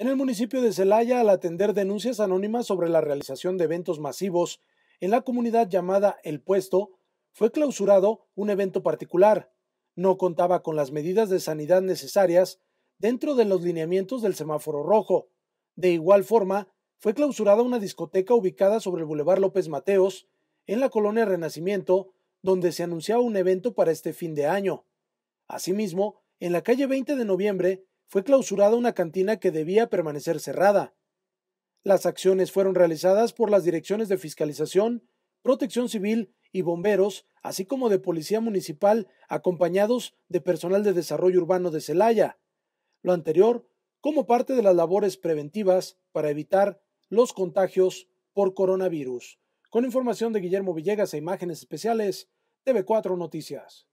En el municipio de Celaya, al atender denuncias anónimas sobre la realización de eventos masivos en la comunidad llamada El Puesto, fue clausurado un evento particular. No contaba con las medidas de sanidad necesarias dentro de los lineamientos del semáforo rojo. De igual forma, fue clausurada una discoteca ubicada sobre el Boulevard López Mateos, en la colonia Renacimiento, donde se anunciaba un evento para este fin de año. Asimismo, en la calle 20 de noviembre fue clausurada una cantina que debía permanecer cerrada. Las acciones fueron realizadas por las direcciones de fiscalización, protección civil y bomberos, así como de policía municipal, acompañados de personal de desarrollo urbano de Celaya. Lo anterior como parte de las labores preventivas para evitar los contagios por coronavirus. Con información de Guillermo Villegas e imágenes especiales, TV4 Noticias.